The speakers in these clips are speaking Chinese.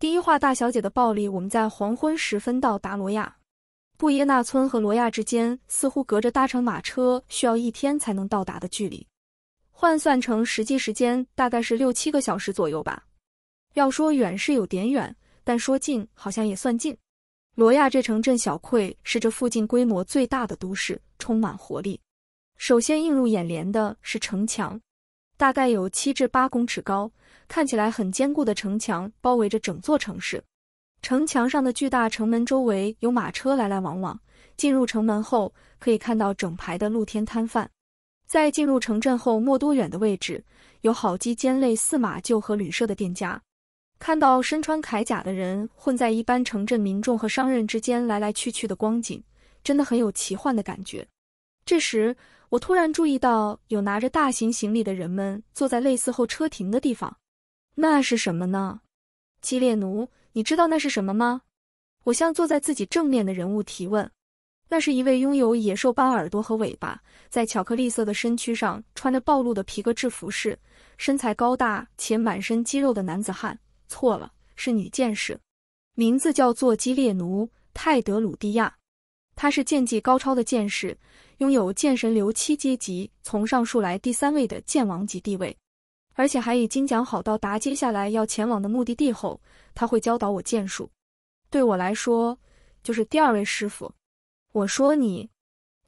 第一话，大小姐的暴力。我们在黄昏时分到达罗亚布耶纳村和罗亚之间，似乎隔着搭乘马车需要一天才能到达的距离，换算成实际时间大概是六七个小时左右吧。要说远是有点远，但说近好像也算近。罗亚这城镇小溃是这附近规模最大的都市，充满活力。首先映入眼帘的是城墙。大概有七至八公尺高，看起来很坚固的城墙包围着整座城市。城墙上的巨大城门周围有马车来来往往。进入城门后，可以看到整排的露天摊贩。在进入城镇后没多远的位置，有好几间类似马厩和旅社的店家。看到身穿铠甲的人混在一般城镇民众和商人之间来来去去的光景，真的很有奇幻的感觉。这时，我突然注意到有拿着大型行李的人们坐在类似候车亭的地方。那是什么呢？基列奴，你知道那是什么吗？我向坐在自己正面的人物提问。那是一位拥有野兽般耳朵和尾巴，在巧克力色的身躯上穿着暴露的皮革制服饰，身材高大且满身肌肉的男子汉。错了，是女剑士，名字叫做基列奴·泰德鲁蒂亚。她是剑技高超的剑士。拥有剑神刘七阶级，从上数来第三位的剑王级地位，而且还已经讲好，到达接下来要前往的目的地后，他会教导我剑术，对我来说就是第二位师傅。我说你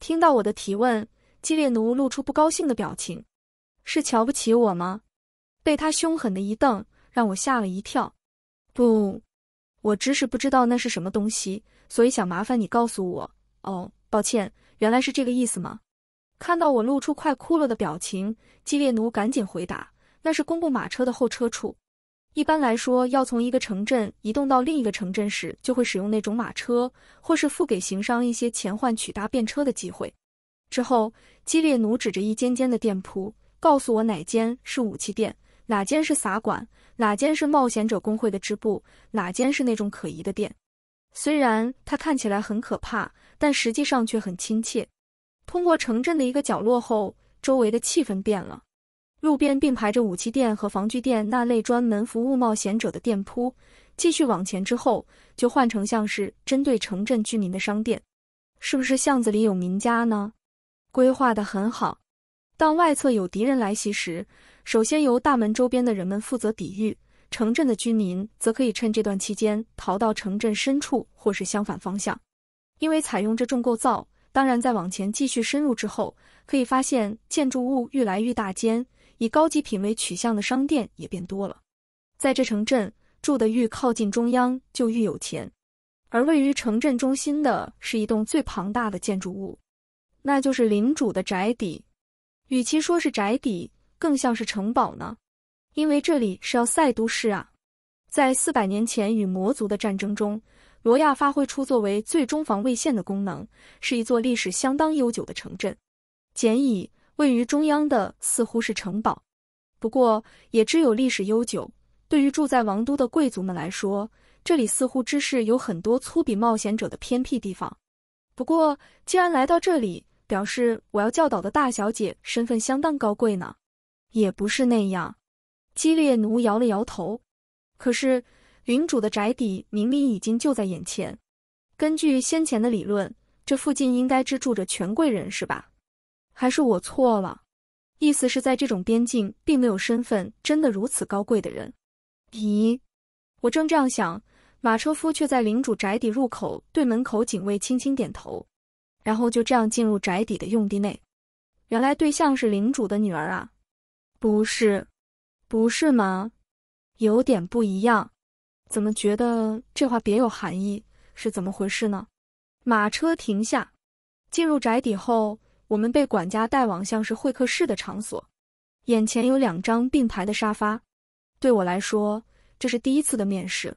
听到我的提问，基列奴露出不高兴的表情，是瞧不起我吗？被他凶狠的一瞪，让我吓了一跳。不，我只是不知道那是什么东西，所以想麻烦你告诉我。哦，抱歉。原来是这个意思吗？看到我露出快哭了的表情，基列奴赶紧回答：“那是公共马车的候车处。一般来说，要从一个城镇移动到另一个城镇时，就会使用那种马车，或是付给行商一些钱换取搭便车的机会。”之后，基列奴指着一间间的店铺，告诉我哪间是武器店，哪间是撒管，哪间是冒险者工会的支部，哪间是那种可疑的店。虽然它看起来很可怕。但实际上却很亲切。通过城镇的一个角落后，周围的气氛变了。路边并排着武器店和防具店那类专门服务冒险者的店铺。继续往前之后，就换成像是针对城镇居民的商店。是不是巷子里有民家呢？规划的很好。当外侧有敌人来袭时，首先由大门周边的人们负责抵御，城镇的居民则可以趁这段期间逃到城镇深处或是相反方向。因为采用这重构造，当然在往前继续深入之后，可以发现建筑物愈来愈大间，以高级品味取向的商店也变多了。在这城镇住的愈靠近中央就愈有钱，而位于城镇中心的是一栋最庞大的建筑物，那就是领主的宅邸。与其说是宅邸，更像是城堡呢，因为这里是要塞都市啊。在四百年前与魔族的战争中。罗亚发挥出作为最终防卫线的功能，是一座历史相当悠久的城镇。简以位于中央的似乎是城堡，不过也只有历史悠久。对于住在王都的贵族们来说，这里似乎只是有很多粗鄙冒险者的偏僻地方。不过既然来到这里，表示我要教导的大小姐身份相当高贵呢。也不是那样，基列奴摇了摇头。可是。领主的宅邸明明已经就在眼前，根据先前的理论，这附近应该只住着权贵人士吧？还是我错了？意思是在这种边境，并没有身份真的如此高贵的人？咦，我正这样想，马车夫却在领主宅邸入口对门口警卫轻轻点头，然后就这样进入宅邸的用地内。原来对象是领主的女儿啊？不是？不是吗？有点不一样。怎么觉得这话别有含义？是怎么回事呢？马车停下，进入宅邸后，我们被管家带往像是会客室的场所。眼前有两张并排的沙发。对我来说，这是第一次的面试，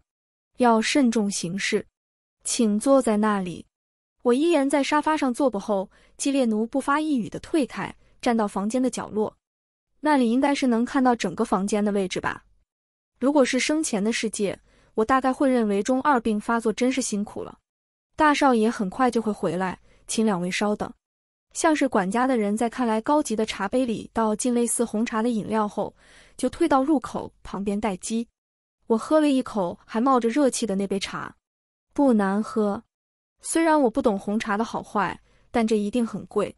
要慎重行事。请坐在那里。我依然在沙发上坐不后，基列奴不发一语的退开，站到房间的角落，那里应该是能看到整个房间的位置吧。如果是生前的世界。我大概会认为中二病发作真是辛苦了。大少爷很快就会回来，请两位稍等。像是管家的人在看来高级的茶杯里倒进类似红茶的饮料后，就退到入口旁边待机。我喝了一口还冒着热气的那杯茶，不难喝。虽然我不懂红茶的好坏，但这一定很贵。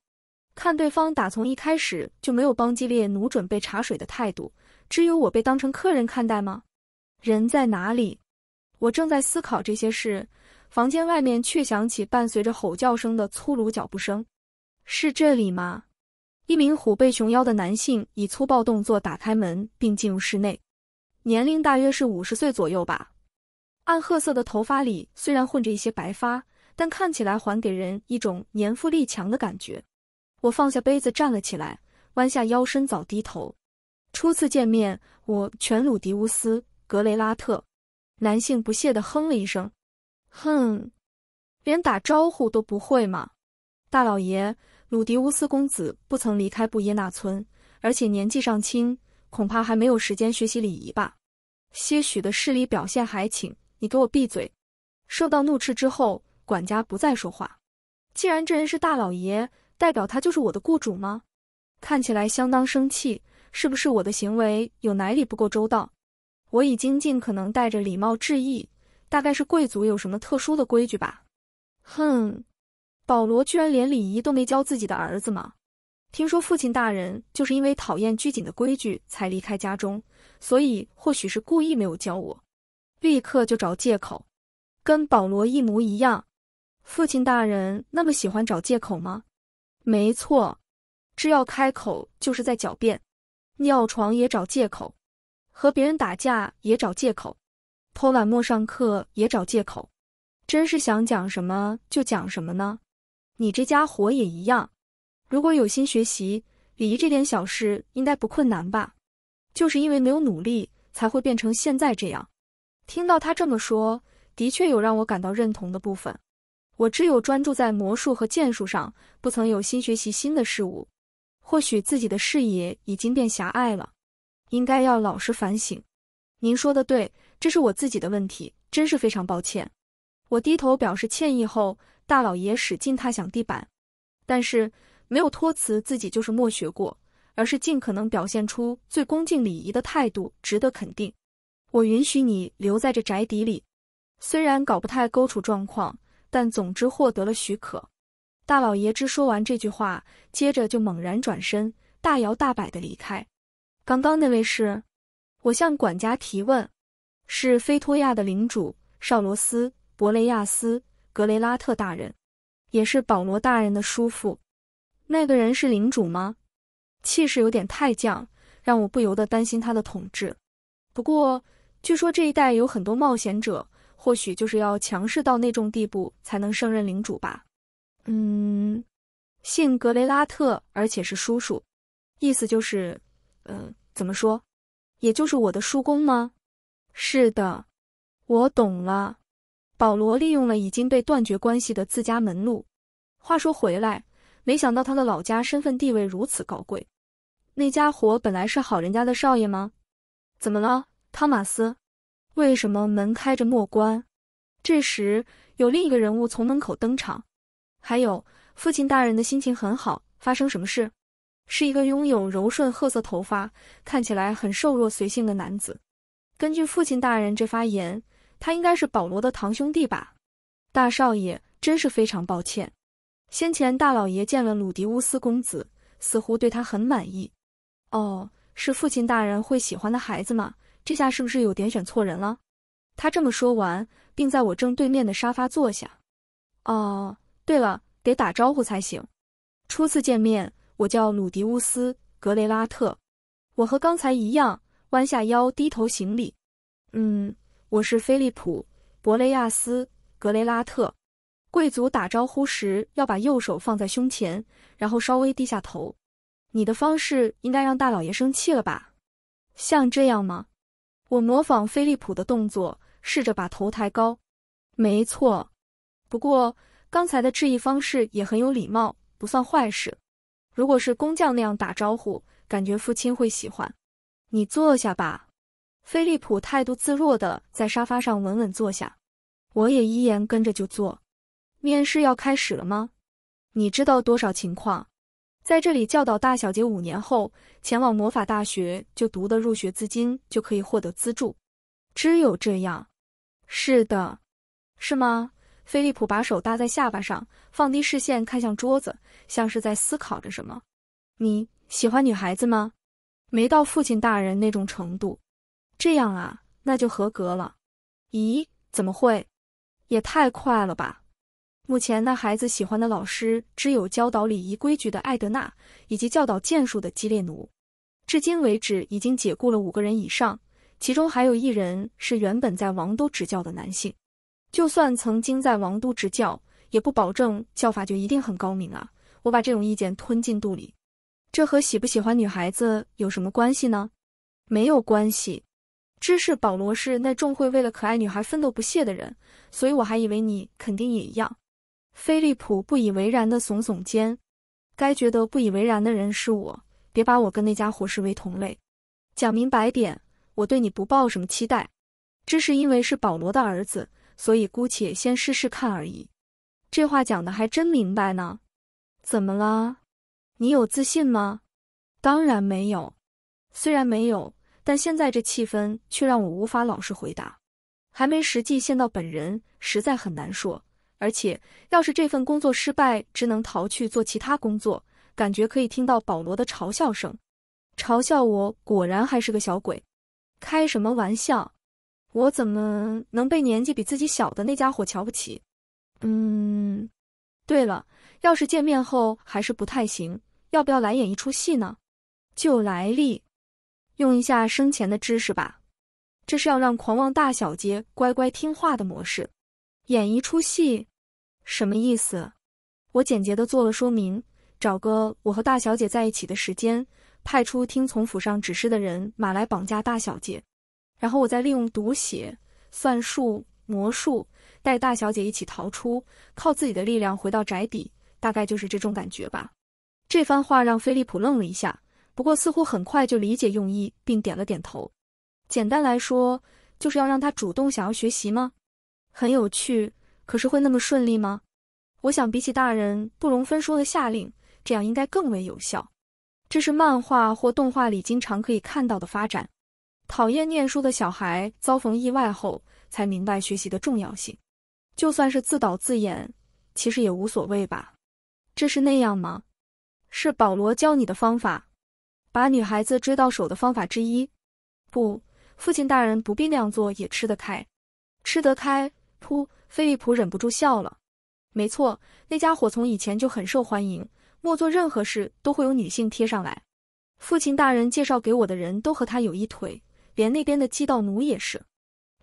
看对方打从一开始就没有帮激烈奴准备茶水的态度，只有我被当成客人看待吗？人在哪里？我正在思考这些事，房间外面却响起伴随着吼叫声的粗鲁脚步声。是这里吗？一名虎背熊腰的男性以粗暴动作打开门，并进入室内。年龄大约是五十岁左右吧。暗褐色的头发里虽然混着一些白发，但看起来还给人一种年富力强的感觉。我放下杯子，站了起来，弯下腰身，早低头。初次见面，我全鲁迪乌斯·格雷拉特。男性不屑的哼了一声，哼，连打招呼都不会吗？大老爷，鲁迪乌斯公子不曾离开布耶纳村，而且年纪尚轻，恐怕还没有时间学习礼仪吧。些许的失礼表现，还请你给我闭嘴。受到怒斥之后，管家不再说话。既然这人是大老爷，代表他就是我的雇主吗？看起来相当生气，是不是我的行为有哪里不够周到？我已经尽可能带着礼貌致意，大概是贵族有什么特殊的规矩吧。哼，保罗居然连礼仪都没教自己的儿子吗？听说父亲大人就是因为讨厌拘谨的规矩才离开家中，所以或许是故意没有教我。立刻就找借口，跟保罗一模一样。父亲大人那么喜欢找借口吗？没错，只要开口就是在狡辩，尿床也找借口。和别人打架也找借口，偷懒莫上课也找借口，真是想讲什么就讲什么呢？你这家伙也一样。如果有心学习礼仪这点小事，应该不困难吧？就是因为没有努力，才会变成现在这样。听到他这么说，的确有让我感到认同的部分。我只有专注在魔术和剑术上，不曾有心学习新的事物，或许自己的视野已经变狭隘了。应该要老实反省。您说的对，这是我自己的问题，真是非常抱歉。我低头表示歉意后，大老爷使劲踏响地板，但是没有托辞自己就是没学过，而是尽可能表现出最恭敬礼仪的态度，值得肯定。我允许你留在这宅邸里，虽然搞不太勾楚状况，但总之获得了许可。大老爷只说完这句话，接着就猛然转身，大摇大摆的离开。刚刚那位是我向管家提问，是菲托亚的领主少罗斯·博雷亚斯·格雷拉特大人，也是保罗大人的叔父。那个人是领主吗？气势有点太犟，让我不由得担心他的统治。不过据说这一带有很多冒险者，或许就是要强势到那种地步才能胜任领主吧。嗯，姓格雷拉特，而且是叔叔，意思就是。嗯，怎么说？也就是我的叔公吗？是的，我懂了。保罗利用了已经被断绝关系的自家门路。话说回来，没想到他的老家身份地位如此高贵。那家伙本来是好人家的少爷吗？怎么了，汤马斯？为什么门开着没关？这时，有另一个人物从门口登场。还有，父亲大人的心情很好。发生什么事？是一个拥有柔顺褐色头发、看起来很瘦弱随性的男子。根据父亲大人这发言，他应该是保罗的堂兄弟吧？大少爷真是非常抱歉。先前大老爷见了鲁迪乌斯公子，似乎对他很满意。哦，是父亲大人会喜欢的孩子吗？这下是不是有点选错人了？他这么说完，并在我正对面的沙发坐下。哦，对了，得打招呼才行。初次见面。我叫鲁迪乌斯·格雷拉特，我和刚才一样弯下腰，低头行礼。嗯，我是菲利普·博雷亚斯·格雷拉特。贵族打招呼时要把右手放在胸前，然后稍微低下头。你的方式应该让大老爷生气了吧？像这样吗？我模仿菲利普的动作，试着把头抬高。没错，不过刚才的致意方式也很有礼貌，不算坏事。如果是工匠那样打招呼，感觉父亲会喜欢。你坐下吧。菲利普态度自若的在沙发上稳稳坐下。我也依言跟着就坐。面试要开始了吗？你知道多少情况？在这里教导大小姐五年后，前往魔法大学就读的入学资金就可以获得资助。只有这样。是的。是吗？菲利普把手搭在下巴上，放低视线看向桌子，像是在思考着什么。你喜欢女孩子吗？没到父亲大人那种程度。这样啊，那就合格了。咦，怎么会？也太快了吧！目前那孩子喜欢的老师只有教导礼仪规矩的艾德娜，以及教导剑术的基列奴。至今为止已经解雇了五个人以上，其中还有一人是原本在王都执教的男性。就算曾经在王都执教，也不保证教法就一定很高明啊！我把这种意见吞进肚里，这和喜不喜欢女孩子有什么关系呢？没有关系。知识保罗是那众会为了可爱女孩奋斗不懈的人，所以我还以为你肯定也一样。菲利普不以为然的耸耸肩，该觉得不以为然的人是我，别把我跟那家伙视为同类。讲明白点，我对你不抱什么期待，知是因为是保罗的儿子。所以姑且先试试看而已，这话讲的还真明白呢。怎么了？你有自信吗？当然没有。虽然没有，但现在这气氛却让我无法老实回答。还没实际见到本人，实在很难说。而且要是这份工作失败，只能逃去做其他工作。感觉可以听到保罗的嘲笑声，嘲笑我果然还是个小鬼，开什么玩笑？我怎么能被年纪比自己小的那家伙瞧不起？嗯，对了，要是见面后还是不太行，要不要来演一出戏呢？就来历，用一下生前的知识吧。这是要让狂妄大小姐乖乖听话的模式。演一出戏，什么意思？我简洁的做了说明，找个我和大小姐在一起的时间，派出听从府上指示的人马来绑架大小姐。然后我再利用读写、算术、魔术带大小姐一起逃出，靠自己的力量回到宅邸，大概就是这种感觉吧。这番话让菲利普愣了一下，不过似乎很快就理解用意，并点了点头。简单来说，就是要让他主动想要学习吗？很有趣，可是会那么顺利吗？我想，比起大人不容分说的下令，这样应该更为有效。这是漫画或动画里经常可以看到的发展。讨厌念书的小孩遭逢意外后才明白学习的重要性，就算是自导自演，其实也无所谓吧？这是那样吗？是保罗教你的方法，把女孩子追到手的方法之一。不，父亲大人不必那样做，也吃得开，吃得开。噗，菲利普忍不住笑了。没错，那家伙从以前就很受欢迎，莫做任何事都会有女性贴上来。父亲大人介绍给我的人都和他有一腿。连那边的基道奴也是，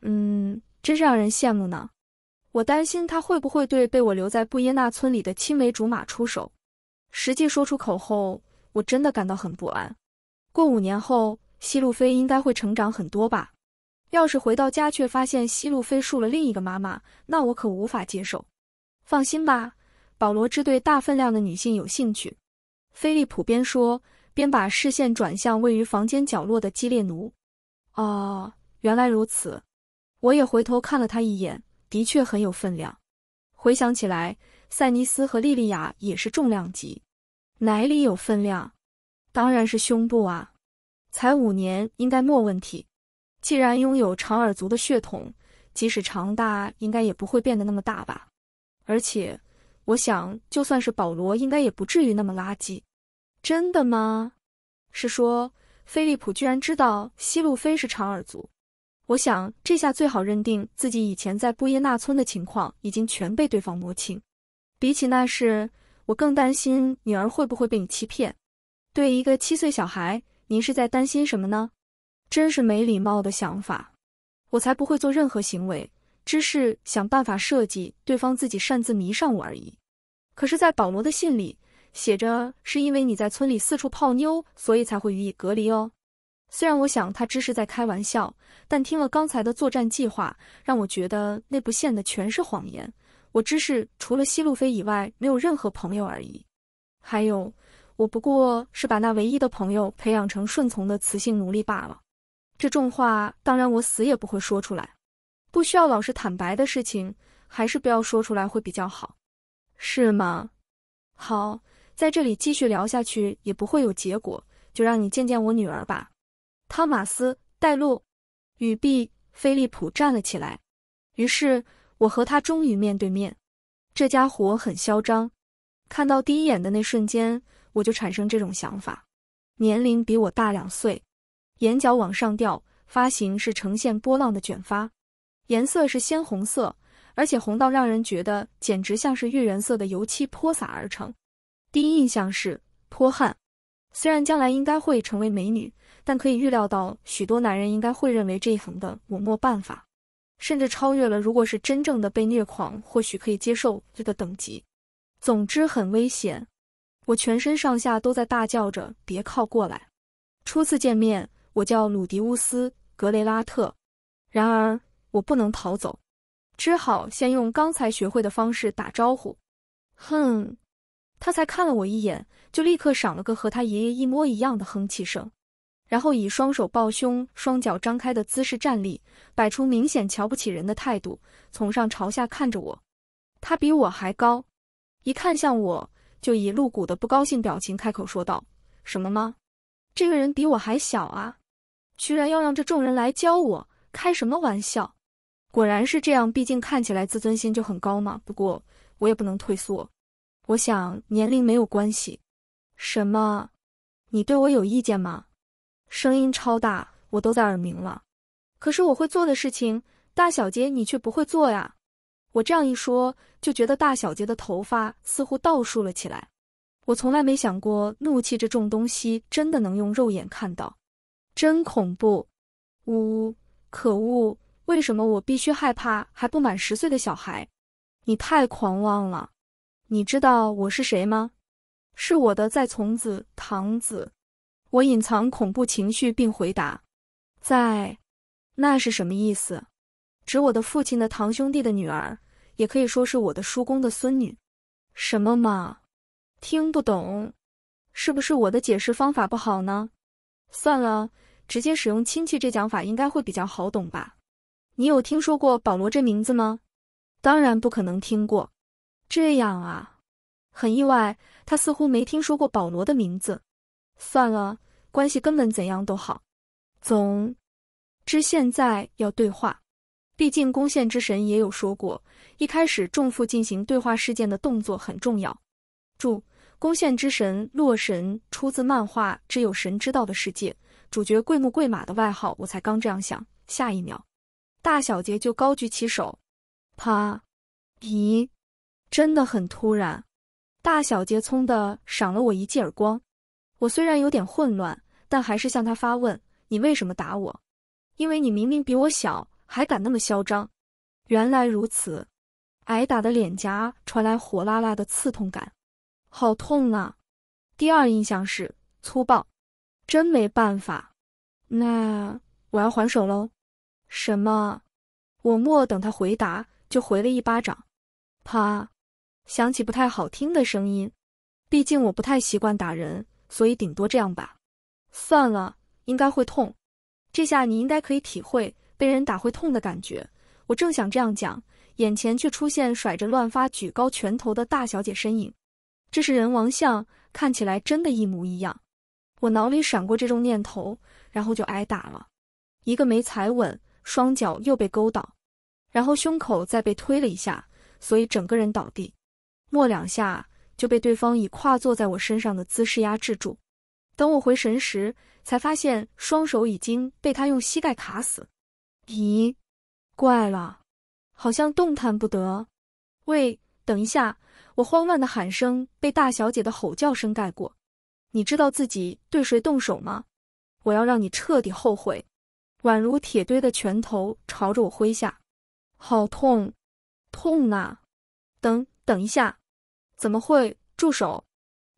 嗯，真是让人羡慕呢。我担心他会不会对被我留在布耶纳村里的青梅竹马出手。实际说出口后，我真的感到很不安。过五年后，西路飞应该会成长很多吧？要是回到家却发现西路飞树了另一个妈妈，那我可无法接受。放心吧，保罗只对大分量的女性有兴趣。菲利普边说边把视线转向位于房间角落的基列奴。哦，原来如此，我也回头看了他一眼，的确很有分量。回想起来，塞尼斯和莉莉亚也是重量级，哪里有分量？当然是胸部啊！才五年，应该没问题。既然拥有长耳族的血统，即使长大，应该也不会变得那么大吧？而且，我想，就算是保罗，应该也不至于那么垃圾。真的吗？是说？菲利普居然知道西路飞是长耳族，我想这下最好认定自己以前在布耶纳村的情况已经全被对方摸清。比起那事，我更担心女儿会不会被你欺骗。对一个七岁小孩，您是在担心什么呢？真是没礼貌的想法。我才不会做任何行为，只是想办法设计对方自己擅自迷上我而已。可是，在保罗的信里。写着是因为你在村里四处泡妞，所以才会予以隔离哦。虽然我想他只是在开玩笑，但听了刚才的作战计划，让我觉得那不现的全是谎言。我只是除了西路飞以外没有任何朋友而已。还有，我不过是把那唯一的朋友培养成顺从的雌性奴隶罢了。这重话当然我死也不会说出来。不需要老实坦白的事情，还是不要说出来会比较好，是吗？好。在这里继续聊下去也不会有结果，就让你见见我女儿吧。汤马斯带路，雨碧、菲利普站了起来。于是我和他终于面对面。这家伙很嚣张。看到第一眼的那瞬间，我就产生这种想法。年龄比我大两岁，眼角往上掉，发型是呈现波浪的卷发，颜色是鲜红色，而且红到让人觉得简直像是月圆色的油漆泼洒而成。第一印象是泼汉，虽然将来应该会成为美女，但可以预料到许多男人应该会认为这一行的我没办法，甚至超越了。如果是真正的被虐狂，或许可以接受这个等级。总之很危险，我全身上下都在大叫着别靠过来。初次见面，我叫鲁迪乌斯·格雷拉特。然而我不能逃走，只好先用刚才学会的方式打招呼。哼。他才看了我一眼，就立刻赏了个和他爷爷一模一样的哼气声，然后以双手抱胸、双脚张开的姿势站立，摆出明显瞧不起人的态度，从上朝下看着我。他比我还高，一看向我就以露骨的不高兴表情开口说道：“什么吗？这个人比我还小啊，居然要让这众人来教我，开什么玩笑？果然是这样，毕竟看起来自尊心就很高嘛。不过我也不能退缩。”我想年龄没有关系，什么？你对我有意见吗？声音超大，我都在耳鸣了。可是我会做的事情，大小姐你却不会做呀！我这样一说，就觉得大小姐的头发似乎倒竖了起来。我从来没想过，怒气这种东西真的能用肉眼看到，真恐怖！呜呜，可恶！为什么我必须害怕还不满十岁的小孩？你太狂妄了！你知道我是谁吗？是我的在从子堂子。我隐藏恐怖情绪并回答，在那是什么意思？指我的父亲的堂兄弟的女儿，也可以说是我的叔公的孙女。什么嘛？听不懂？是不是我的解释方法不好呢？算了，直接使用亲戚这讲法应该会比较好懂吧？你有听说过保罗这名字吗？当然不可能听过。这样啊，很意外。他似乎没听说过保罗的名字。算了，关系根本怎样都好。总之现在要对话，毕竟攻陷之神也有说过，一开始重负进行对话事件的动作很重要。注：攻陷之神洛神出自漫画《只有神知道的世界》，主角桂木桂马的外号我才刚这样想，下一秒大小姐就高举起手，啪！咦？真的很突然，大小姐冲的赏了我一记耳光。我虽然有点混乱，但还是向他发问：“你为什么打我？因为你明明比我小，还敢那么嚣张。”原来如此，挨打的脸颊传来火辣辣的刺痛感，好痛啊！第二印象是粗暴，真没办法，那我要还手喽。什么？我莫等他回答，就回了一巴掌，啪！响起不太好听的声音，毕竟我不太习惯打人，所以顶多这样吧。算了，应该会痛。这下你应该可以体会被人打会痛的感觉。我正想这样讲，眼前却出现甩着乱发、举高拳头的大小姐身影。这是人王像，看起来真的一模一样。我脑里闪过这种念头，然后就挨打了。一个没踩稳，双脚又被勾倒，然后胸口再被推了一下，所以整个人倒地。没两下就被对方以跨坐在我身上的姿势压制住。等我回神时，才发现双手已经被他用膝盖卡死。咦，怪了，好像动弹不得。喂，等一下！我慌乱的喊声被大小姐的吼叫声盖过。你知道自己对谁动手吗？我要让你彻底后悔！宛如铁堆的拳头朝着我挥下，好痛，痛啊！等等一下！怎么会？住手！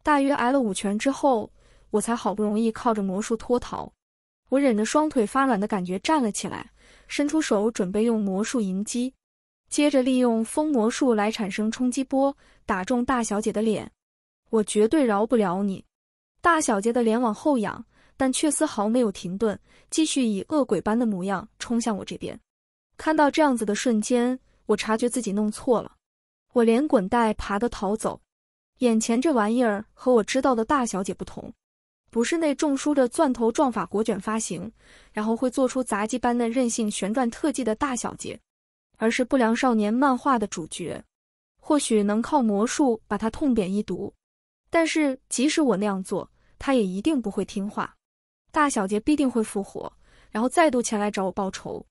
大约挨了五拳之后，我才好不容易靠着魔术脱逃。我忍着双腿发软的感觉站了起来，伸出手准备用魔术迎击，接着利用风魔术来产生冲击波，打中大小姐的脸。我绝对饶不了你！大小姐的脸往后仰，但却丝毫没有停顿，继续以恶鬼般的模样冲向我这边。看到这样子的瞬间，我察觉自己弄错了。我连滚带爬地逃走，眼前这玩意儿和我知道的大小姐不同，不是那种梳着钻头撞法国卷发型，然后会做出杂技般的任性旋转特技的大小姐，而是不良少年漫画的主角。或许能靠魔术把她痛扁一毒，但是即使我那样做，她也一定不会听话。大小姐必定会复活，然后再度前来找我报仇。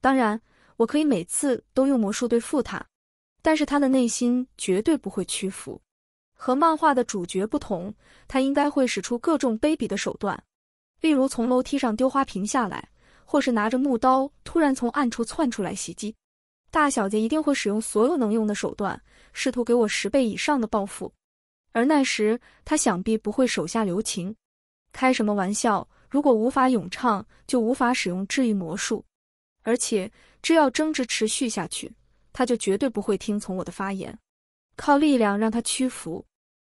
当然，我可以每次都用魔术对付她。但是他的内心绝对不会屈服，和漫画的主角不同，他应该会使出各种卑鄙的手段，例如从楼梯上丢花瓶下来，或是拿着木刀突然从暗处窜出来袭击。大小姐一定会使用所有能用的手段，试图给我十倍以上的报复，而那时他想必不会手下留情。开什么玩笑？如果无法咏唱，就无法使用治愈魔术，而且这要争执持续下去。他就绝对不会听从我的发言，靠力量让他屈服，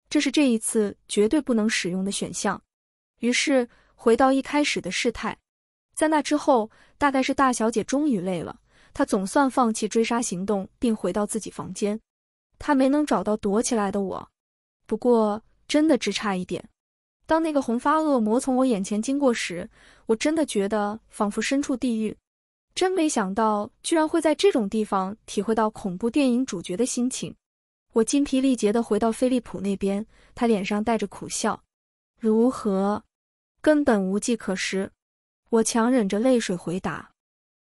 这是这一次绝对不能使用的选项。于是回到一开始的事态，在那之后，大概是大小姐终于累了，她总算放弃追杀行动，并回到自己房间。她没能找到躲起来的我，不过真的只差一点。当那个红发恶魔从我眼前经过时，我真的觉得仿佛身处地狱。真没想到，居然会在这种地方体会到恐怖电影主角的心情。我精疲力竭地回到菲利普那边，他脸上带着苦笑。如何？根本无计可施。我强忍着泪水回答。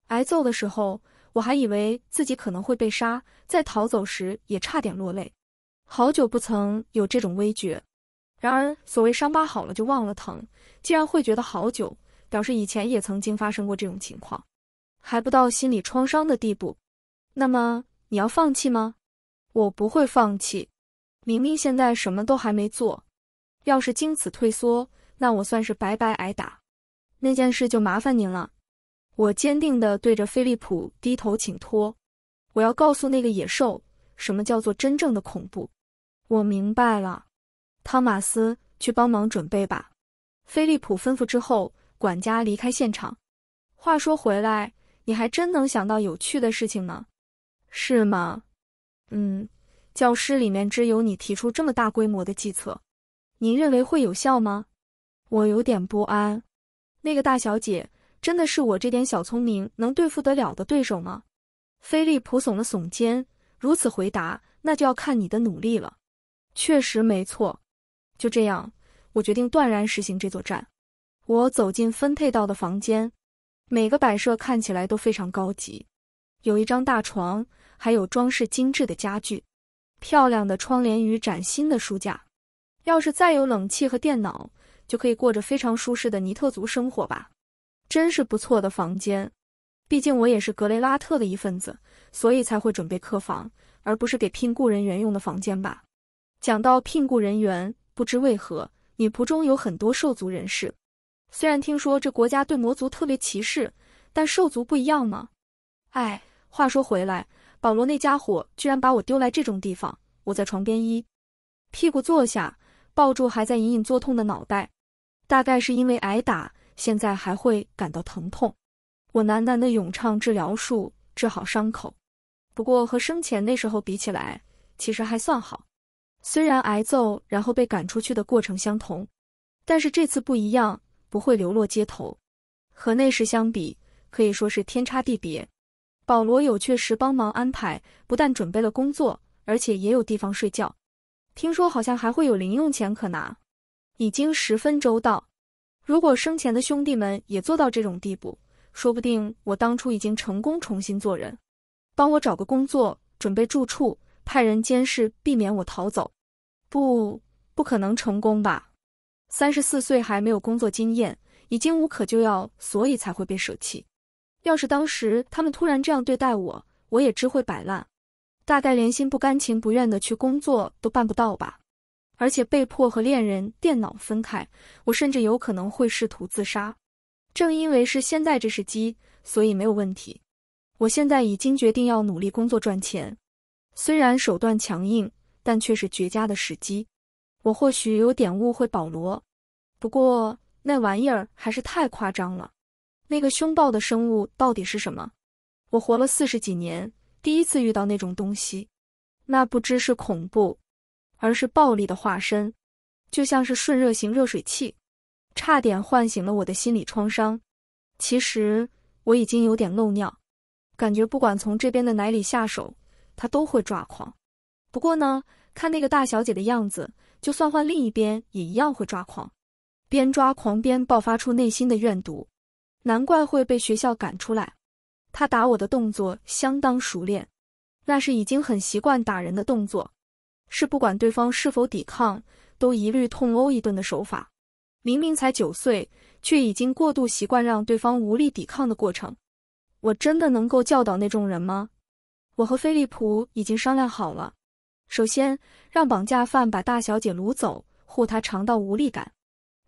挨揍的时候，我还以为自己可能会被杀；在逃走时，也差点落泪。好久不曾有这种微觉。然而，所谓伤疤好了就忘了疼，既然会觉得好久，表示以前也曾经发生过这种情况。还不到心理创伤的地步，那么你要放弃吗？我不会放弃。明明现在什么都还没做，要是经此退缩，那我算是白白挨打。那件事就麻烦您了。我坚定地对着飞利浦低头请托，我要告诉那个野兽什么叫做真正的恐怖。我明白了，汤马斯，去帮忙准备吧。飞利浦吩咐之后，管家离开现场。话说回来。你还真能想到有趣的事情呢，是吗？嗯，教师里面只有你提出这么大规模的计策，您认为会有效吗？我有点不安。那个大小姐真的是我这点小聪明能对付得了的对手吗？菲利普耸了耸肩，如此回答，那就要看你的努力了。确实没错。就这样，我决定断然实行这座站。我走进分配到的房间。每个摆设看起来都非常高级，有一张大床，还有装饰精致的家具、漂亮的窗帘与崭新的书架。要是再有冷气和电脑，就可以过着非常舒适的尼特族生活吧。真是不错的房间。毕竟我也是格雷拉特的一份子，所以才会准备客房，而不是给聘雇人员用的房间吧。讲到聘雇人员，不知为何，女仆中有很多兽族人士。虽然听说这国家对魔族特别歧视，但兽族不一样吗？哎，话说回来，保罗那家伙居然把我丢来这种地方。我在床边一屁股坐下，抱住还在隐隐作痛的脑袋，大概是因为挨打，现在还会感到疼痛。我喃喃的咏唱治疗术，治好伤口。不过和生前那时候比起来，其实还算好。虽然挨揍然后被赶出去的过程相同，但是这次不一样。不会流落街头，和那时相比可以说是天差地别。保罗有确实帮忙安排，不但准备了工作，而且也有地方睡觉。听说好像还会有零用钱可拿，已经十分周到。如果生前的兄弟们也做到这种地步，说不定我当初已经成功重新做人。帮我找个工作，准备住处，派人监视，避免我逃走。不，不可能成功吧。三十四岁还没有工作经验，已经无可救药，所以才会被舍弃。要是当时他们突然这样对待我，我也只会摆烂，大概连心不甘情不愿的去工作都办不到吧。而且被迫和恋人、电脑分开，我甚至有可能会试图自杀。正因为是现在这时机，所以没有问题。我现在已经决定要努力工作赚钱，虽然手段强硬，但却是绝佳的时机。我或许有点误会保罗，不过那玩意儿还是太夸张了。那个凶暴的生物到底是什么？我活了四十几年，第一次遇到那种东西，那不知是恐怖，而是暴力的化身，就像是顺热型热水器，差点唤醒了我的心理创伤。其实我已经有点漏尿，感觉不管从这边的奶里下手，他都会抓狂。不过呢，看那个大小姐的样子，就算换另一边也一样会抓狂，边抓狂边爆发出内心的怨毒，难怪会被学校赶出来。他打我的动作相当熟练，那是已经很习惯打人的动作，是不管对方是否抵抗都一律痛殴一顿的手法。明明才九岁，却已经过度习惯让对方无力抵抗的过程。我真的能够教导那种人吗？我和菲利普已经商量好了。首先，让绑架犯把大小姐掳走，护她尝到无力感。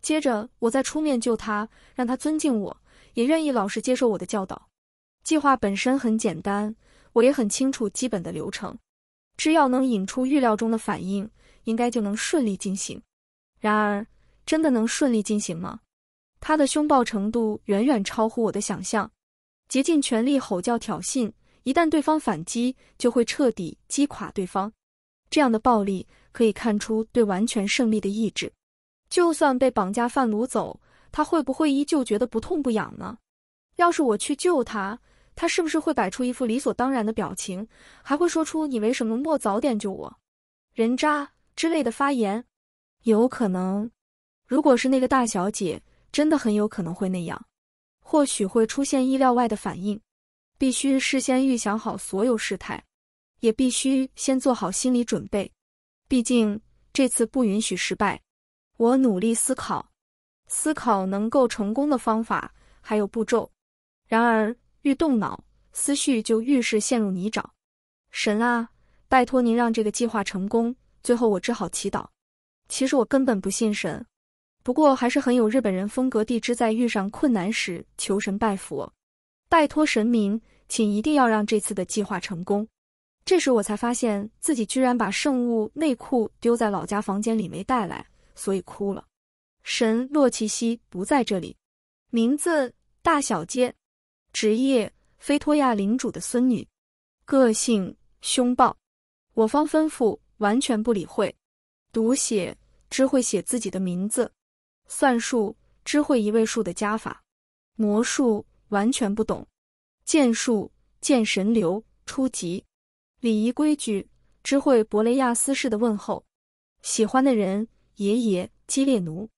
接着，我再出面救她，让她尊敬我，也愿意老实接受我的教导。计划本身很简单，我也很清楚基本的流程。只要能引出预料中的反应，应该就能顺利进行。然而，真的能顺利进行吗？他的凶暴程度远远超乎我的想象，竭尽全力吼叫挑衅，一旦对方反击，就会彻底击垮对方。这样的暴力可以看出对完全胜利的意志。就算被绑架犯掳走，他会不会依旧觉得不痛不痒呢？要是我去救他，他是不是会摆出一副理所当然的表情，还会说出“你为什么莫早点救我，人渣”之类的发言？有可能，如果是那个大小姐，真的很有可能会那样。或许会出现意料外的反应，必须事先预想好所有事态。也必须先做好心理准备，毕竟这次不允许失败。我努力思考，思考能够成功的方法还有步骤。然而，愈动脑，思绪就愈是陷入泥沼。神啊，拜托您让这个计划成功。最后，我只好祈祷。其实我根本不信神，不过还是很有日本人风格地，只在遇上困难时求神拜佛。拜托神明，请一定要让这次的计划成功。这时我才发现自己居然把圣物内裤丢在老家房间里没带来，所以哭了。神洛奇西不在这里，名字大小姐，职业菲托亚领主的孙女，个性凶暴。我方吩咐，完全不理会。读写只会写自己的名字，算术只会一位数的加法，魔术完全不懂，剑术剑神流初级。礼仪规矩，知会博雷亚斯式的问候。喜欢的人，爷爷基列奴。